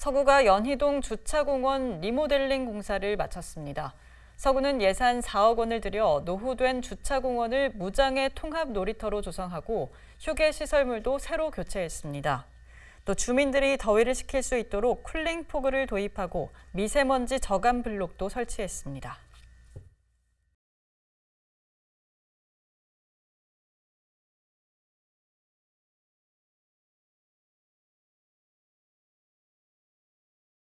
서구가 연희동 주차공원 리모델링 공사를 마쳤습니다. 서구는 예산 4억 원을 들여 노후된 주차공원을 무장의 통합 놀이터로 조성하고 휴게 시설물도 새로 교체했습니다. 또 주민들이 더위를 식힐 수 있도록 쿨링 포그를 도입하고 미세먼지 저감 블록도 설치했습니다.